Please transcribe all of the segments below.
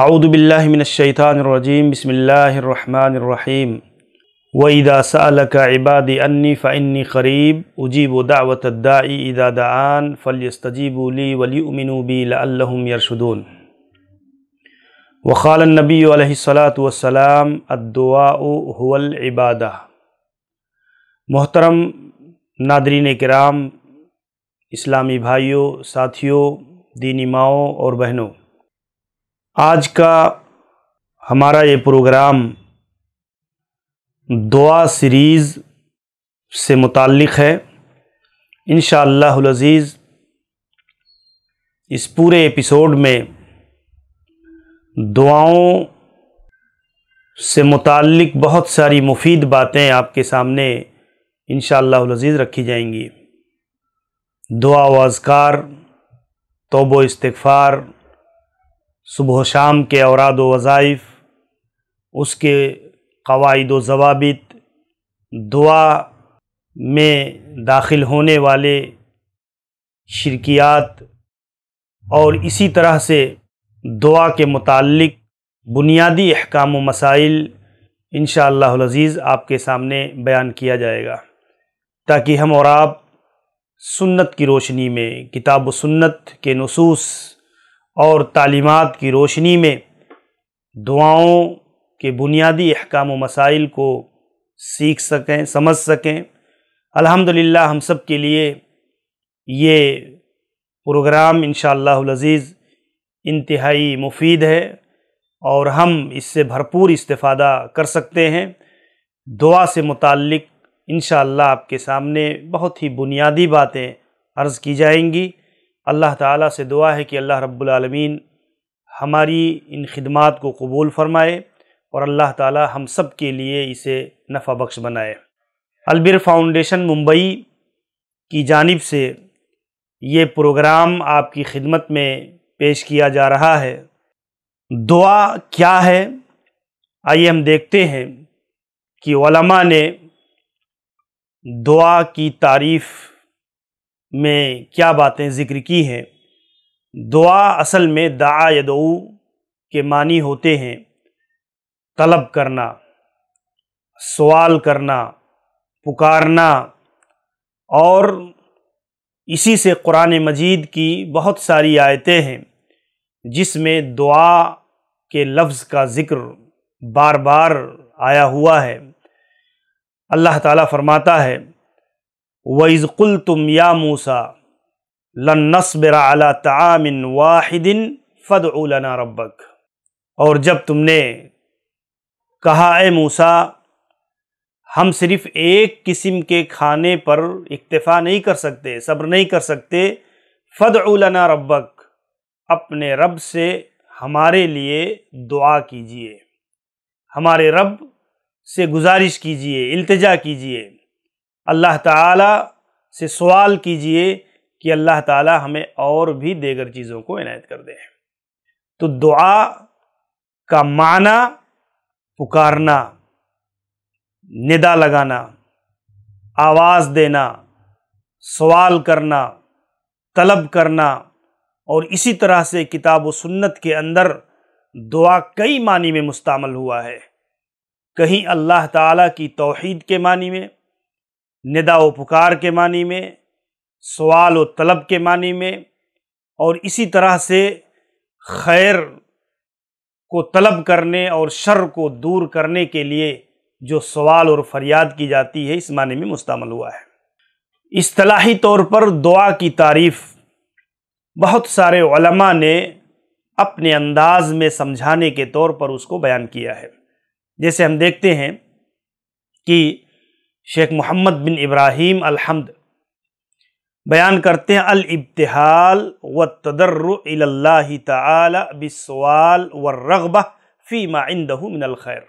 اعوذ باللہ من الشیطان الرجیم بسم اللہ الرحمن الرحیم وَإِذَا سَأَلَكَ عِبَادِ أَنِّي فَإِنِّي قَرِيب اُجِيبُ دَعْوَةَ الدَّائِ اِذَا دَعَان فَلْيَسْتَجِيبُوا لِي وَلِيُؤْمِنُوا بِي لَأَلَّهُمْ يَرْشُدُونَ وقال النبی علیہ الصلاة والسلام الدعاء هو العبادة محترم نادرین کرام اسلامی بھائیو ساتھیو دینی ماؤں اور بہنوں آج کا ہمارا یہ پروگرام دعا سیریز سے متعلق ہے انشاءاللہ العزیز اس پورے ایپیسوڈ میں دعاؤں سے متعلق بہت ساری مفید باتیں آپ کے سامنے انشاءاللہ العزیز رکھی جائیں گی دعا و اذکار توب و استغفار صبح و شام کے اوراد و وظائف اس کے قواعد و ضوابط دعا میں داخل ہونے والے شرکیات اور اسی طرح سے دعا کے متعلق بنیادی احکام و مسائل انشاءاللہ العزیز آپ کے سامنے بیان کیا جائے گا تاکہ ہم اور آپ سنت کی روشنی میں کتاب و سنت کے نصوص اور تعلیمات کی روشنی میں دعاؤں کے بنیادی احکام و مسائل کو سیکھ سکیں سمجھ سکیں الحمدللہ ہم سب کے لیے یہ پروگرام انشاءاللہ العزیز انتہائی مفید ہے اور ہم اس سے بھرپور استفادہ کر سکتے ہیں دعا سے متعلق انشاءاللہ آپ کے سامنے بہت ہی بنیادی باتیں عرض کی جائیں گی اللہ تعالیٰ سے دعا ہے کہ اللہ رب العالمین ہماری ان خدمات کو قبول فرمائے اور اللہ تعالیٰ ہم سب کے لیے اسے نفع بخش بنائے البر فاؤنڈیشن ممبئی کی جانب سے یہ پروگرام آپ کی خدمت میں پیش کیا جا رہا ہے دعا کیا ہے آئیے ہم دیکھتے ہیں کہ علماء نے دعا کی تعریف میں کیا باتیں ذکر کی ہیں دعا اصل میں دعا یدعو کے معنی ہوتے ہیں طلب کرنا سوال کرنا پکارنا اور اسی سے قرآن مجید کی بہت ساری آیتیں ہیں جس میں دعا کے لفظ کا ذکر بار بار آیا ہوا ہے اللہ تعالیٰ فرماتا ہے وعزقل تم یا موسا لنسبرعلیٰ تعامن واحد فد اولنا ربک اور جب تم نے کہا اے موسا ہم صرف ایک قسم کے کھانے پر اکتفا نہیں کر سکتے صبر نہیں کر سکتے فد علا ربک اپنے رب سے ہمارے لیے دعا کیجئے ہمارے رب سے گزارش کیجئے التجا کیجئے اللہ تعالیٰ سے سوال کیجئے کہ اللہ تعالیٰ ہمیں اور بھی دیگر چیزوں کو عنایت کر دے تو دعا کا معنی پکارنا ندا لگانا آواز دینا سوال کرنا طلب کرنا اور اسی طرح سے کتاب و سنت کے اندر دعا کئی معنی میں مستعمل ہوا ہے کہیں اللہ تعالیٰ کی توحید کے معنی میں ندا و پکار کے معنی میں سوال و طلب کے معنی میں اور اسی طرح سے خیر کو طلب کرنے اور شر کو دور کرنے کے لیے جو سوال اور فریاد کی جاتی ہے اس معنی میں مستعمل ہوا ہے اصطلاحی طور پر دعا کی تعریف بہت سارے علماء نے اپنے انداز میں سمجھانے کے طور پر اس کو بیان کیا ہے جیسے ہم دیکھتے ہیں کہ شیخ محمد بن ابراہیم الحمد بیان کرتے ہیں الابتحال و تدر اللہ تعالی بسوال و رغبہ فی ما عندہ من الخیر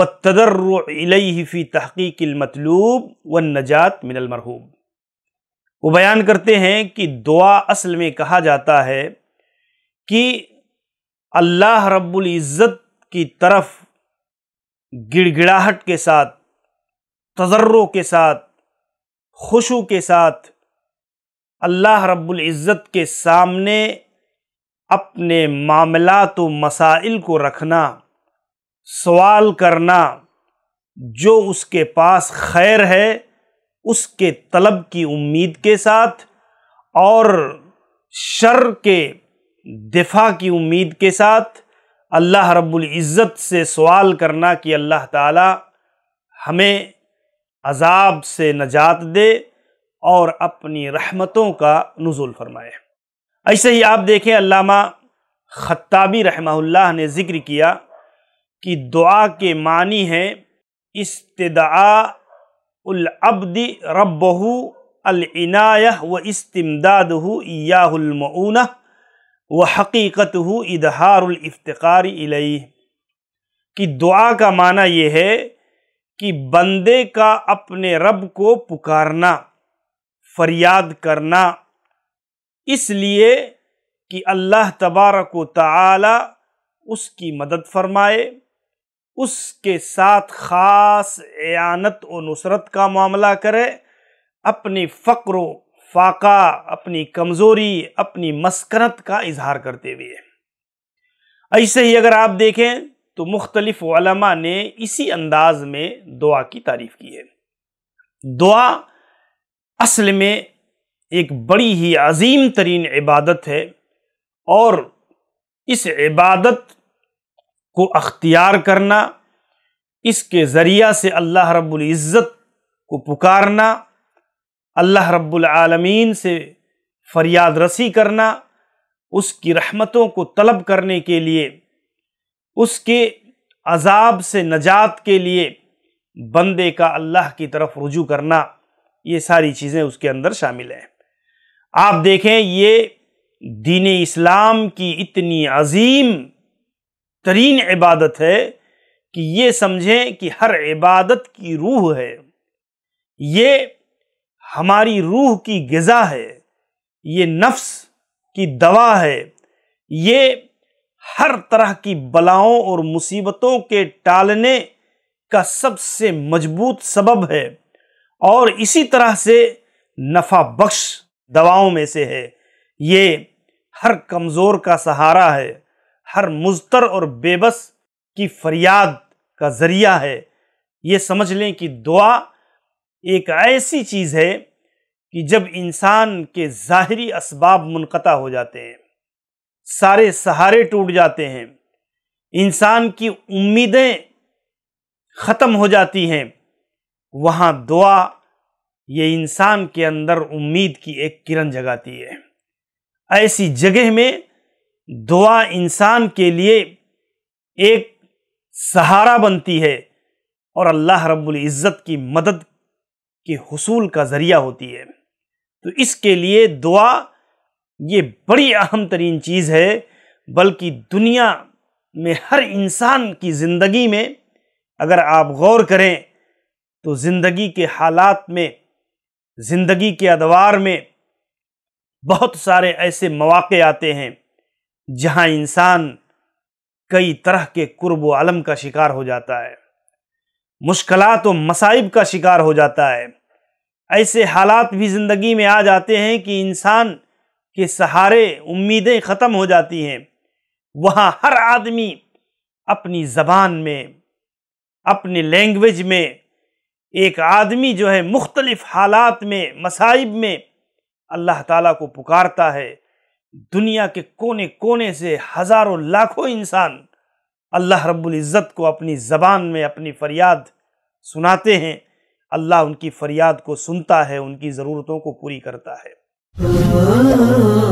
و تدر الہ فی تحقیق المطلوب و نجات من المرحوب وہ بیان کرتے ہیں کہ دعا اصل میں کہا جاتا ہے کہ اللہ رب العزت کی طرف گڑ گڑاہٹ کے ساتھ تجروں کے ساتھ خوشو کے ساتھ اللہ رب العزت کے سامنے اپنے معاملات و مسائل کو رکھنا سوال کرنا جو اس کے پاس خیر ہے اس کے طلب کی امید کے ساتھ اور شر کے دفاع کی امید کے ساتھ اللہ رب العزت سے سوال کرنا کہ اللہ تعالی ہمیں عذاب سے نجات دے اور اپنی رحمتوں کا نزول فرمائے ایسے ہی آپ دیکھیں علامہ خطابی رحمہ اللہ نے ذکر کیا کہ دعا کے معنی ہیں استدعا العبد ربہ العنایہ و اجتمداد ایاہ المعونہ و حقیقت ہُو ادہار الفتخاری کہ دعا کا معنی یہ ہے کہ بندے کا اپنے رب کو پکارنا فریاد کرنا اس لیے کہ اللہ تبارک و تعالی اس کی مدد فرمائے اس کے ساتھ خاص اعانت و نصرت کا معاملہ کرے اپنی فقر و فاقہ اپنی کمزوری اپنی مسکنت کا اظہار کرتے ہوئے ایسے ہی اگر آپ دیکھیں تو مختلف علماء نے اسی انداز میں دعا کی تعریف کی ہے دعا اصل میں ایک بڑی ہی عظیم ترین عبادت ہے اور اس عبادت کو اختیار کرنا اس کے ذریعہ سے اللہ رب العزت کو پکارنا اللہ رب العالمین سے فریاد رسی کرنا اس کی رحمتوں کو طلب کرنے کے لیے اس کے عذاب سے نجات کے لیے بندے کا اللہ کی طرف رجوع کرنا یہ ساری چیزیں اس کے اندر شامل ہیں آپ دیکھیں یہ دین اسلام کی اتنی عظیم ترین عبادت ہے کہ یہ سمجھیں کہ ہر عبادت کی روح ہے یہ ہماری روح کی غذا ہے یہ نفس کی دوا ہے یہ ہر طرح کی بلاؤں اور مصیبتوں کے ٹالنے کا سب سے مضبوط سبب ہے اور اسی طرح سے نفع بخش دواؤں میں سے ہے یہ ہر کمزور کا سہارا ہے ہر مزتر اور بے بس کی فریاد کا ذریعہ ہے یہ سمجھ لیں کہ دعا ایک ایسی چیز ہے کہ جب انسان کے ظاہری اسباب منقطع ہو جاتے ہیں سارے سہارے ٹوٹ جاتے ہیں انسان کی امیدیں ختم ہو جاتی ہیں وہاں دعا یہ انسان کے اندر امید کی ایک کرن جگاتی ہے ایسی جگہ میں دعا انسان کے لیے ایک سہارا بنتی ہے اور اللہ رب العزت کی مدد کے حصول کا ذریعہ ہوتی ہے تو اس کے لیے دعا یہ بڑی اہم ترین چیز ہے بلکہ دنیا میں ہر انسان کی زندگی میں اگر آپ غور کریں تو زندگی کے حالات میں زندگی کے ادوار میں بہت سارے ایسے مواقع آتے ہیں جہاں انسان کئی طرح کے قرب و علم کا شکار ہو جاتا ہے مشکلات و مصائب کا شکار ہو جاتا ہے ایسے حالات بھی زندگی میں آ جاتے ہیں کہ انسان کے سہارے امیدیں ختم ہو جاتی ہیں وہاں ہر آدمی اپنی زبان میں اپنی لینگویج میں ایک آدمی جو ہے مختلف حالات میں مصائب میں اللہ تعالیٰ کو پکارتا ہے دنیا کے کونے کونے سے ہزاروں لاکھوں انسان اللہ رب العزت کو اپنی زبان میں اپنی فریاد سناتے ہیں اللہ ان کی فریاد کو سنتا ہے ان کی ضرورتوں کو پوری کرتا ہے Oh